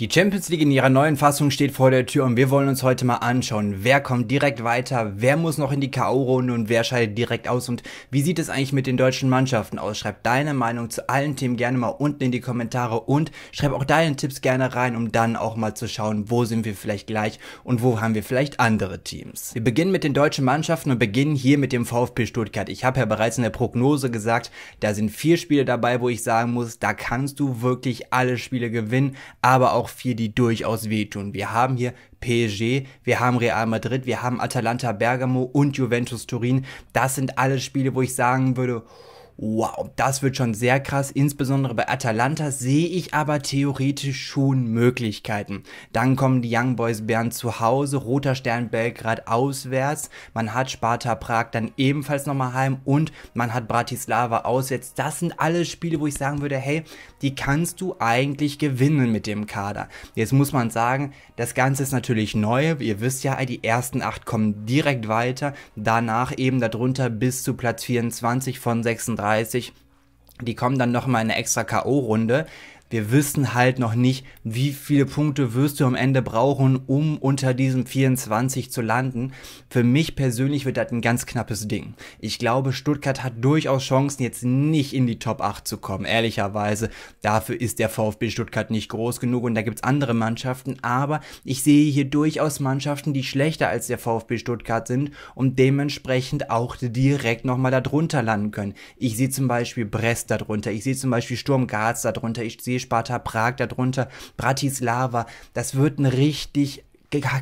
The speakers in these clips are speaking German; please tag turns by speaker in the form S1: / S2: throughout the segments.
S1: Die Champions League in ihrer neuen Fassung steht vor der Tür und wir wollen uns heute mal anschauen, wer kommt direkt weiter, wer muss noch in die K.O.-Runde und wer scheidet direkt aus und wie sieht es eigentlich mit den deutschen Mannschaften aus? Schreib deine Meinung zu allen Themen gerne mal unten in die Kommentare und schreib auch deine Tipps gerne rein, um dann auch mal zu schauen, wo sind wir vielleicht gleich und wo haben wir vielleicht andere Teams. Wir beginnen mit den deutschen Mannschaften und beginnen hier mit dem VfB Stuttgart. Ich habe ja bereits in der Prognose gesagt, da sind vier Spiele dabei, wo ich sagen muss, da kannst du wirklich alle Spiele gewinnen, aber auch auch vier, die durchaus wehtun. Wir haben hier PSG, wir haben Real Madrid, wir haben Atalanta Bergamo und Juventus Turin. Das sind alle Spiele, wo ich sagen würde, Wow, das wird schon sehr krass. Insbesondere bei Atalanta sehe ich aber theoretisch schon Möglichkeiten. Dann kommen die Young Boys Bern zu Hause, Roter Stern Belgrad auswärts. Man hat Sparta Prag dann ebenfalls nochmal heim und man hat Bratislava auswärts. Das sind alle Spiele, wo ich sagen würde, hey, die kannst du eigentlich gewinnen mit dem Kader. Jetzt muss man sagen, das Ganze ist natürlich neu. Ihr wisst ja, die ersten acht kommen direkt weiter. Danach eben darunter bis zu Platz 24 von 36. 32. Die kommen dann nochmal in eine extra K.O.-Runde wir wissen halt noch nicht, wie viele Punkte wirst du am Ende brauchen, um unter diesem 24 zu landen. Für mich persönlich wird das ein ganz knappes Ding. Ich glaube, Stuttgart hat durchaus Chancen, jetzt nicht in die Top 8 zu kommen, ehrlicherweise. Dafür ist der VfB Stuttgart nicht groß genug und da gibt es andere Mannschaften, aber ich sehe hier durchaus Mannschaften, die schlechter als der VfB Stuttgart sind und dementsprechend auch direkt nochmal darunter landen können. Ich sehe zum Beispiel Brest darunter, ich sehe zum Beispiel Sturm Graz darunter, ich sehe Sparta Prag darunter, Bratislava. Das wird ein richtig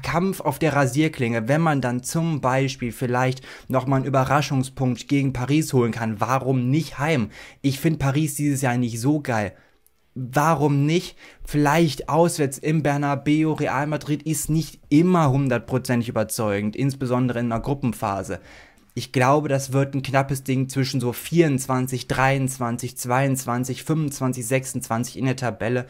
S1: Kampf auf der Rasierklinge, wenn man dann zum Beispiel vielleicht nochmal einen Überraschungspunkt gegen Paris holen kann, warum nicht heim? Ich finde Paris dieses Jahr nicht so geil. Warum nicht? Vielleicht auswärts im Bernabeu. Real Madrid ist nicht immer hundertprozentig überzeugend, insbesondere in einer Gruppenphase ich glaube, das wird ein knappes Ding zwischen so 24, 23, 22, 25, 26 in der Tabelle.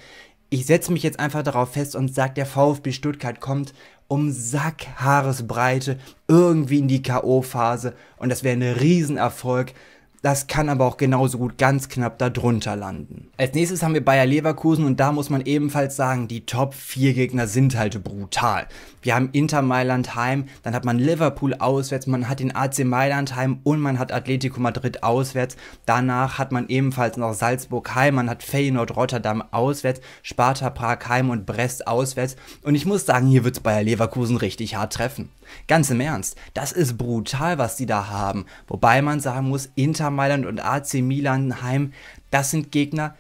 S1: Ich setze mich jetzt einfach darauf fest und sage, der VfB Stuttgart kommt um Sackhaaresbreite irgendwie in die K.O.-Phase und das wäre ein Riesenerfolg. Das kann aber auch genauso gut ganz knapp darunter landen. Als nächstes haben wir Bayer Leverkusen und da muss man ebenfalls sagen, die Top 4 Gegner sind halt brutal. Wir haben Inter Mailand heim, dann hat man Liverpool auswärts, man hat den AC Mailand heim und man hat Atletico Madrid auswärts. Danach hat man ebenfalls noch Salzburg heim, man hat Feyenoord Rotterdam auswärts, Sparta Prag heim und Brest auswärts. Und ich muss sagen, hier wird es Bayer Leverkusen richtig hart treffen. Ganz im Ernst, das ist brutal, was die da haben. Wobei man sagen muss, Inter Mailand und AC Milan heim. Das sind Gegner,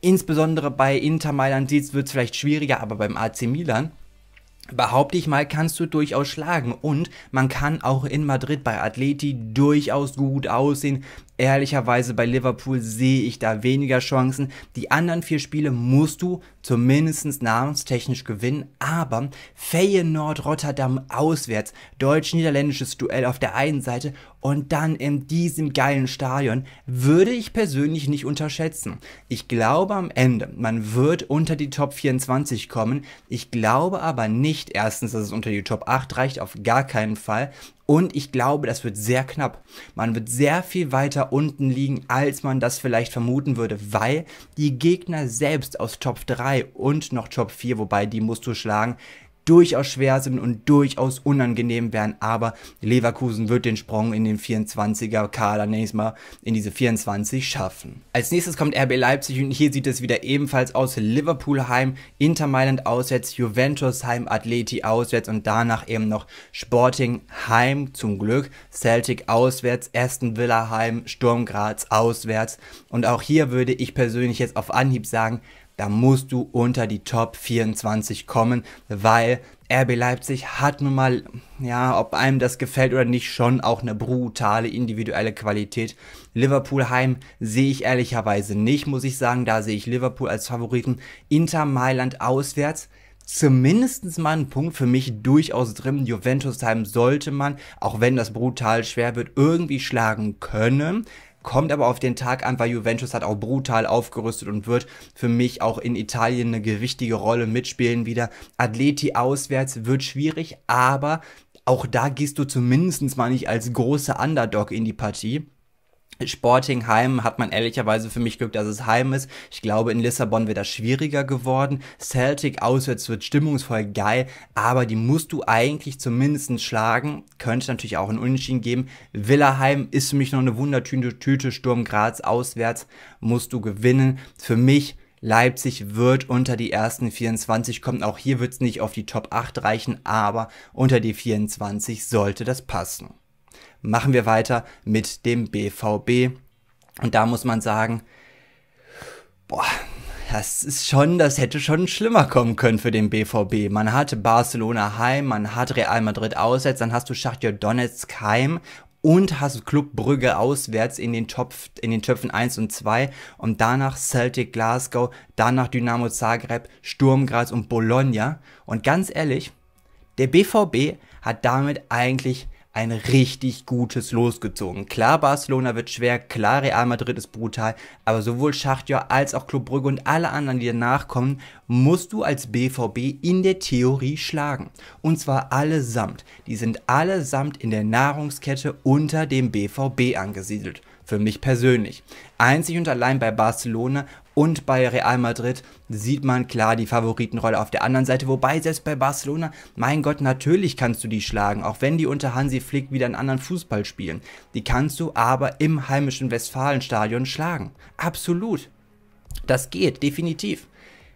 S1: insbesondere bei Inter Mailand wird es vielleicht schwieriger, aber beim AC Milan behaupte ich mal, kannst du durchaus schlagen. Und man kann auch in Madrid bei Atleti durchaus gut aussehen ehrlicherweise bei Liverpool sehe ich da weniger Chancen. Die anderen vier Spiele musst du zumindest namenstechnisch gewinnen, aber Feyenoord Rotterdam auswärts, deutsch-niederländisches Duell auf der einen Seite und dann in diesem geilen Stadion würde ich persönlich nicht unterschätzen. Ich glaube am Ende, man wird unter die Top 24 kommen. Ich glaube aber nicht erstens, dass es unter die Top 8 reicht, auf gar keinen Fall. Und ich glaube, das wird sehr knapp. Man wird sehr viel weiter unten liegen, als man das vielleicht vermuten würde, weil die Gegner selbst aus Top 3 und noch Top 4, wobei die musst du schlagen, durchaus schwer sind und durchaus unangenehm werden, aber Leverkusen wird den Sprung in den 24er Kader nächstes Mal in diese 24 schaffen. Als nächstes kommt RB Leipzig und hier sieht es wieder ebenfalls aus Liverpool heim, Inter Mailand auswärts, Juventus heim, Atleti auswärts und danach eben noch Sporting heim zum Glück, Celtic auswärts, Aston Villa heim, Sturm Graz auswärts und auch hier würde ich persönlich jetzt auf Anhieb sagen, da musst du unter die Top 24 kommen, weil RB Leipzig hat nun mal, ja, ob einem das gefällt oder nicht, schon auch eine brutale individuelle Qualität. Liverpool heim sehe ich ehrlicherweise nicht, muss ich sagen. Da sehe ich Liverpool als Favoriten. Inter Mailand auswärts zumindest mal einen Punkt für mich durchaus drin. Juventus Time sollte man, auch wenn das brutal schwer wird, irgendwie schlagen können. Kommt aber auf den Tag an, weil Juventus hat auch brutal aufgerüstet und wird für mich auch in Italien eine gewichtige Rolle mitspielen wieder. Atleti auswärts wird schwierig, aber auch da gehst du zumindest mal nicht als großer Underdog in die Partie. Sporting Heim hat man ehrlicherweise für mich Glück, dass es Heim ist. Ich glaube, in Lissabon wird das schwieriger geworden. Celtic auswärts wird stimmungsvoll geil, aber die musst du eigentlich zumindest schlagen. Könnte natürlich auch einen Unentschieden geben. Villaheim ist für mich noch eine Wundertüte. Tüte Sturm Graz auswärts musst du gewinnen. Für mich Leipzig wird unter die ersten 24 kommen. Auch hier wird es nicht auf die Top 8 reichen, aber unter die 24 sollte das passen machen wir weiter mit dem BVB. Und da muss man sagen, boah, das ist schon, das hätte schon schlimmer kommen können für den BVB. Man hat Barcelona heim, man hat Real Madrid auswärts, dann hast du Schachtjo Donetsk heim und hast Club Brügge auswärts in den, Topf, in den Töpfen 1 und 2 und danach Celtic Glasgow, danach Dynamo Zagreb, Sturm Graz und Bologna. Und ganz ehrlich, der BVB hat damit eigentlich ein richtig gutes Los gezogen. Klar, Barcelona wird schwer, klar, Real Madrid ist brutal, aber sowohl Schachtjör als auch Club Brügge und alle anderen, die danach kommen, musst du als BVB in der Theorie schlagen. Und zwar allesamt. Die sind allesamt in der Nahrungskette unter dem BVB angesiedelt. Für mich persönlich. Einzig und allein bei Barcelona und bei Real Madrid sieht man klar die Favoritenrolle auf der anderen Seite. Wobei selbst bei Barcelona, mein Gott, natürlich kannst du die schlagen, auch wenn die unter Hansi Flick wieder einen anderen Fußball spielen. Die kannst du aber im heimischen Westfalenstadion schlagen. Absolut. Das geht, definitiv.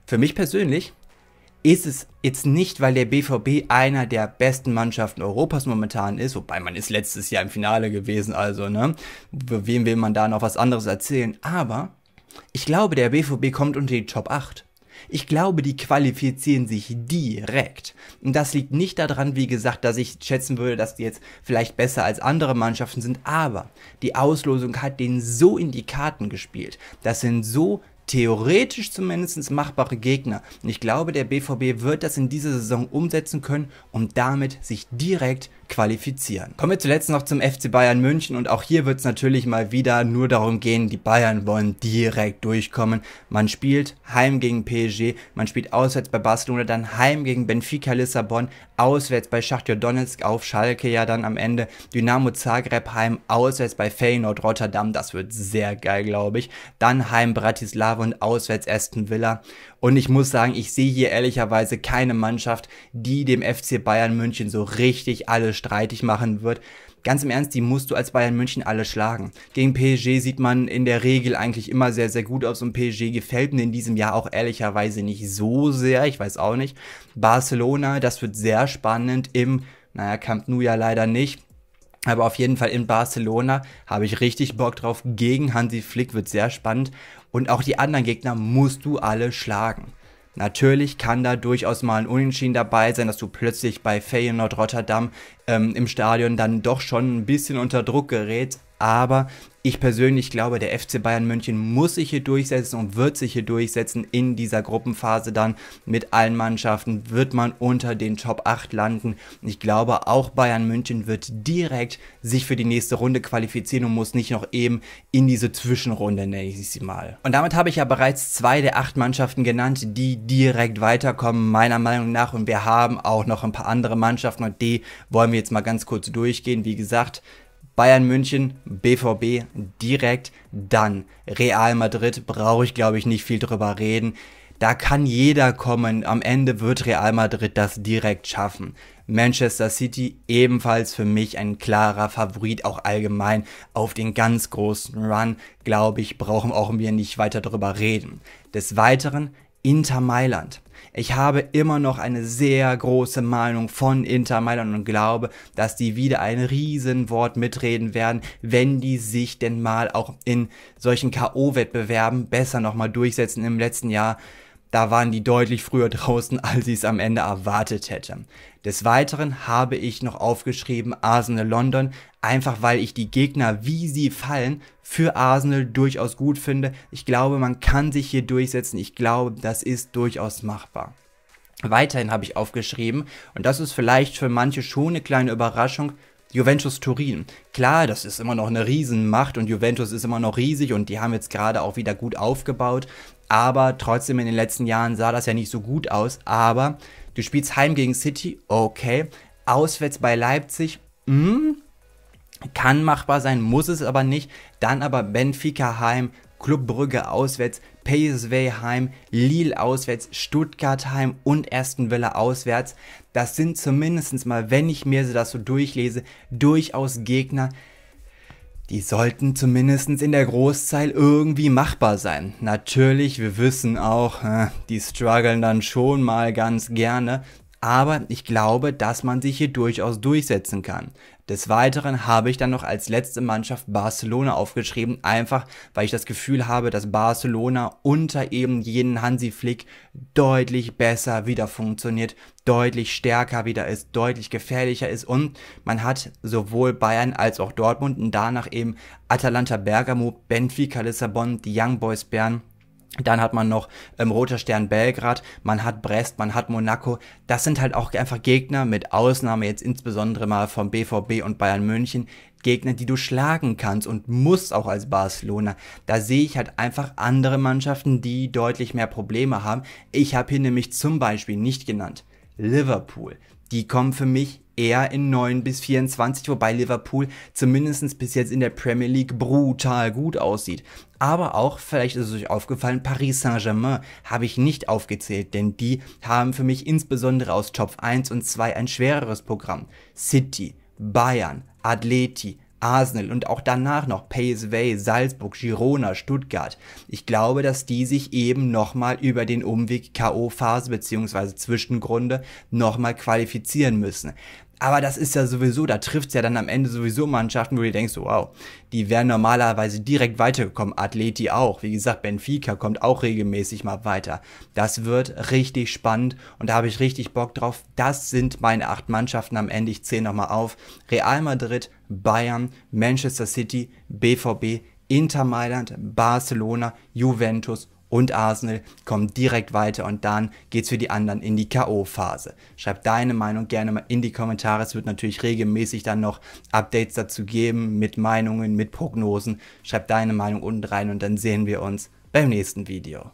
S1: Für mich persönlich ist es jetzt nicht, weil der BVB einer der besten Mannschaften Europas momentan ist, wobei man ist letztes Jahr im Finale gewesen, also, ne? Wem will man da noch was anderes erzählen? Aber ich glaube, der BVB kommt unter die Top 8. Ich glaube, die qualifizieren sich direkt. Und das liegt nicht daran, wie gesagt, dass ich schätzen würde, dass die jetzt vielleicht besser als andere Mannschaften sind, aber die Auslosung hat denen so in die Karten gespielt. Das sind so theoretisch zumindest machbare Gegner. Und ich glaube, der BVB wird das in dieser Saison umsetzen können und damit sich direkt qualifizieren. Kommen wir zuletzt noch zum FC Bayern München und auch hier wird es natürlich mal wieder nur darum gehen, die Bayern wollen direkt durchkommen. Man spielt heim gegen PSG, man spielt auswärts bei Barcelona, dann heim gegen Benfica Lissabon, auswärts bei Schachtjo Donetsk auf Schalke ja dann am Ende, Dynamo Zagreb heim, auswärts bei Feyenoord Rotterdam, das wird sehr geil, glaube ich. Dann heim Bratislava Bratislava und auswärts Aston Villa. Und ich muss sagen, ich sehe hier ehrlicherweise keine Mannschaft, die dem FC Bayern München so richtig alles streitig machen wird. Ganz im Ernst, die musst du als Bayern München alle schlagen. Gegen PSG sieht man in der Regel eigentlich immer sehr, sehr gut aus und PSG gefällt mir in diesem Jahr auch ehrlicherweise nicht so sehr. Ich weiß auch nicht. Barcelona, das wird sehr spannend im, naja, Camp Nou ja leider nicht aber auf jeden Fall in Barcelona habe ich richtig Bock drauf. Gegen Hansi Flick wird sehr spannend. Und auch die anderen Gegner musst du alle schlagen. Natürlich kann da durchaus mal ein Unentschieden dabei sein, dass du plötzlich bei Feyenoord Rotterdam ähm, im Stadion dann doch schon ein bisschen unter Druck gerätst aber ich persönlich glaube, der FC Bayern München muss sich hier durchsetzen und wird sich hier durchsetzen in dieser Gruppenphase dann mit allen Mannschaften, wird man unter den Top 8 landen. Ich glaube, auch Bayern München wird direkt sich für die nächste Runde qualifizieren und muss nicht noch eben in diese Zwischenrunde, nenne ich sie mal. Und damit habe ich ja bereits zwei der acht Mannschaften genannt, die direkt weiterkommen, meiner Meinung nach. Und wir haben auch noch ein paar andere Mannschaften und die wollen wir jetzt mal ganz kurz durchgehen. Wie gesagt, Bayern München, BVB direkt, dann Real Madrid, brauche ich glaube ich nicht viel drüber reden. Da kann jeder kommen, am Ende wird Real Madrid das direkt schaffen. Manchester City ebenfalls für mich ein klarer Favorit, auch allgemein auf den ganz großen Run, glaube ich, brauchen auch wir nicht weiter drüber reden. Des Weiteren Inter Mailand. Ich habe immer noch eine sehr große Meinung von Inter Mailand und glaube, dass die wieder ein Riesenwort mitreden werden, wenn die sich denn mal auch in solchen K.O.-Wettbewerben besser nochmal durchsetzen. Im letzten Jahr da waren die deutlich früher draußen, als ich es am Ende erwartet hätte. Des Weiteren habe ich noch aufgeschrieben Arsenal London, einfach weil ich die Gegner, wie sie fallen, für Arsenal durchaus gut finde. Ich glaube, man kann sich hier durchsetzen. Ich glaube, das ist durchaus machbar. Weiterhin habe ich aufgeschrieben, und das ist vielleicht für manche schon eine kleine Überraschung, Juventus Turin. Klar, das ist immer noch eine Riesenmacht und Juventus ist immer noch riesig und die haben jetzt gerade auch wieder gut aufgebaut aber trotzdem in den letzten Jahren sah das ja nicht so gut aus. Aber du spielst heim gegen City, okay. Auswärts bei Leipzig, mh, hm, kann machbar sein, muss es aber nicht. Dann aber Benfica heim, Club Brügge auswärts, PSV heim, Lille auswärts, Stuttgart heim und Aston Villa auswärts. Das sind zumindest mal, wenn ich mir das so durchlese, durchaus Gegner, die sollten zumindest in der Großzahl irgendwie machbar sein. Natürlich, wir wissen auch, äh, die strugglen dann schon mal ganz gerne, aber ich glaube, dass man sich hier durchaus durchsetzen kann. Des Weiteren habe ich dann noch als letzte Mannschaft Barcelona aufgeschrieben, einfach weil ich das Gefühl habe, dass Barcelona unter eben jenen Hansi Flick deutlich besser wieder funktioniert, deutlich stärker wieder ist, deutlich gefährlicher ist und man hat sowohl Bayern als auch Dortmund und danach eben Atalanta Bergamo, Benfica Lissabon, die Young Boys Bern dann hat man noch ähm, Roter Stern Belgrad, man hat Brest, man hat Monaco. Das sind halt auch einfach Gegner, mit Ausnahme jetzt insbesondere mal vom BVB und Bayern München, Gegner, die du schlagen kannst und musst auch als Barcelona. Da sehe ich halt einfach andere Mannschaften, die deutlich mehr Probleme haben. Ich habe hier nämlich zum Beispiel nicht genannt Liverpool. Die kommen für mich eher in 9 bis 24, wobei Liverpool zumindest bis jetzt in der Premier League brutal gut aussieht. Aber auch, vielleicht ist es euch aufgefallen, Paris Saint-Germain habe ich nicht aufgezählt, denn die haben für mich insbesondere aus Top 1 und 2 ein schwereres Programm. City, Bayern, Atleti, Arsenal und auch danach noch PSV, Salzburg, Girona, Stuttgart. Ich glaube, dass die sich eben nochmal über den Umweg K.O.-Phase bzw. Zwischengrunde nochmal qualifizieren müssen. Aber das ist ja sowieso, da trifft es ja dann am Ende sowieso Mannschaften, wo du denkst, wow, die wären normalerweise direkt weitergekommen. Atleti auch. Wie gesagt, Benfica kommt auch regelmäßig mal weiter. Das wird richtig spannend und da habe ich richtig Bock drauf. Das sind meine acht Mannschaften am Ende. Ich zähle nochmal auf. Real Madrid, Bayern, Manchester City, BVB, Inter Mailand, Barcelona, Juventus und Arsenal kommen direkt weiter und dann geht es für die anderen in die K.O.-Phase. Schreib deine Meinung gerne mal in die Kommentare. Es wird natürlich regelmäßig dann noch Updates dazu geben mit Meinungen, mit Prognosen. Schreib deine Meinung unten rein und dann sehen wir uns beim nächsten Video.